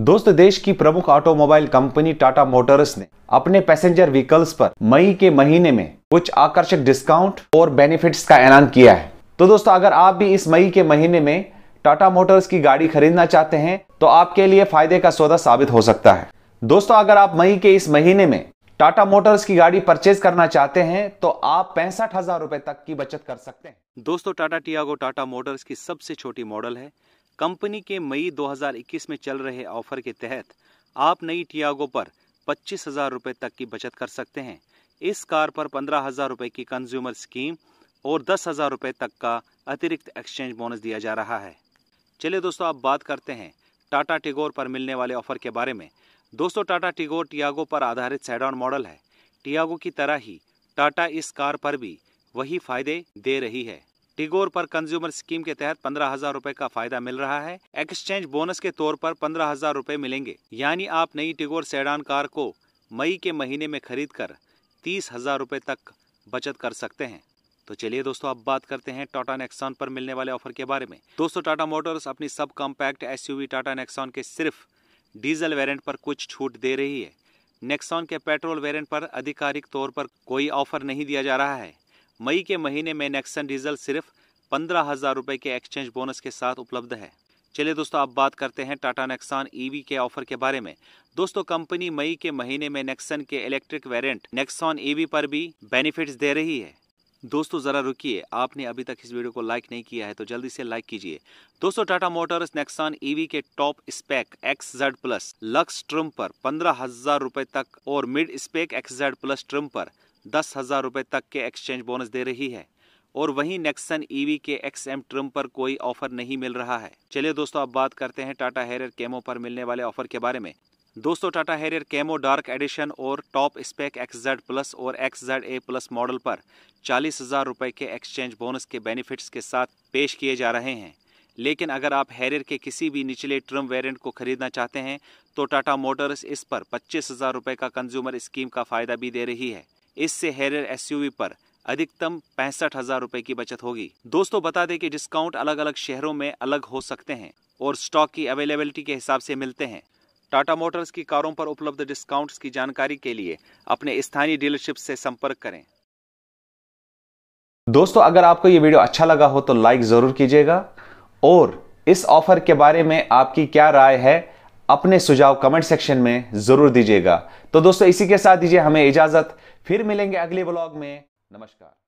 दोस्तों देश की प्रमुख ऑटोमोबाइल कंपनी टाटा मोटर्स ने अपने पैसेंजर व्हीकल्स पर मई के महीने में कुछ आकर्षक डिस्काउंट और बेनिफिट्स का ऐलान किया है तो दोस्तों अगर आप भी इस मई के महीने में टाटा मोटर्स की गाड़ी खरीदना चाहते हैं तो आपके लिए फायदे का सौदा साबित हो सकता है दोस्तों अगर आप मई के इस महीने में टाटा मोटर्स की गाड़ी परचेज करना चाहते हैं तो आप पैंसठ हजार रुपए तक की बचत कर सकते हैं दोस्तों टाटा टियागो टाटा मोटर्स की सबसे छोटी मॉडल है कंपनी के मई 2021 में चल रहे ऑफर के तहत आप नई टियागो पर पच्चीस हजार रुपये तक की बचत कर सकते हैं इस कार पर पंद्रह हजार रुपये की कंज्यूमर स्कीम और दस हजार रुपये तक का अतिरिक्त एक्सचेंज बोनस दिया जा रहा है चलिए दोस्तों आप बात करते हैं टाटा टिगोर पर मिलने वाले ऑफर के बारे में दोस्तों टाटा टिगोर टियागो पर आधारित सैडॉन मॉडल है टियागो की तरह ही टाटा इस कार पर भी वही फायदे दे रही है टिगोर पर कंज्यूमर स्कीम के तहत पंद्रह हजार रूपए का फायदा मिल रहा है एक्सचेंज बोनस के तौर पर पंद्रह हजार रूपए मिलेंगे यानी आप नई टिगोर सेडान कार को मई के महीने में खरीद कर तीस हजार रूपए तक बचत कर सकते हैं तो चलिए दोस्तों अब बात करते हैं टाटा नेक्सॉन पर मिलने वाले ऑफर के बारे में दोस्तों टाटा मोटर्स अपनी sub compact SUV Tata Nexon के सिर्फ डीजल वेरिएंट पर कुछ छूट दे रही है नेक्सॉन के पेट्रोल वेरिएंट पर आधिकारिक तौर पर कोई ऑफर नहीं दिया जा रहा है मई के महीने में नेक्सन डीजल सिर्फ पंद्रह हज़ार रुपये के एक्सचेंज बोनस के साथ उपलब्ध है चलिए दोस्तों अब बात करते हैं टाटा नेक्सान ईवी के ऑफर के बारे में दोस्तों कंपनी मई के महीने में नेक्सन के इलेक्ट्रिक वेरियंट नेक्सॉन ईवी पर भी बेनिफिट्स दे रही है दोस्तों ज़रा रुकिए आपने अभी तक इस वीडियो को लाइक नहीं किया है तो जल्दी से लाइक कीजिए दोस्तों टाटा मोटर्स नेक्सॉन ईवी के top spec X Z plus lux trim पर पंद्रह हजार रुपए तक और mid spec X Z plus trim पर दस हज़ार रुपये तक के एक्सचेंज बोनस दे रही है और वहीं नेक्सन ईवी e के एक्स एम ट्रिम पर कोई ऑफर नहीं मिल रहा है चलिए दोस्तों अब बात करते हैं टाटा हेरियर कैमो पर मिलने वाले ऑफर के बारे में दोस्तों Tata Harrier camo dark edition और top spec X Z plus और X Z A plus model पर चालीस हज़ार रुपये के एक्सचेंज बोनस के बेनिफिट्स के साथ पेश किए जा रहे हैं लेकिन अगर आप हेरियर के किसी भी निचले ट्रिम वेरियंट को खरीदना चाहते हैं तो टाटा मोटर्स इस पर पच्चीस हज़ार रुपये का कंज्यूमर स्कीम का फ़ायदा भी दे रही है इससे हेरियर एसयूवी पर अधिकतम पैंसठ हजार रूपए की बचत होगी दोस्तों बता दें कि डिस्काउंट अलग अलग शहरों में अलग हो सकते हैं और स्टॉक की अवेलेबिलिटी के हिसाब से मिलते हैं टाटा मोटर्स की कारों पर उपलब्ध डिस्काउंट्स की जानकारी के लिए अपने स्थानीय डीलरशिप से संपर्क करें दोस्तों अगर आपको ये वीडियो अच्छा लगा हो तो लाइक जरूर कीजिएगा और इस ऑफर के बारे में आपकी क्या राय है अपने सुझाव कमेंट सेक्शन में ज़रूर दीजिएगा तो दोस्तों इसी के साथ दीजिए हमें इजाज़त फिर मिलेंगे अगले ब्लॉग में नमस्कार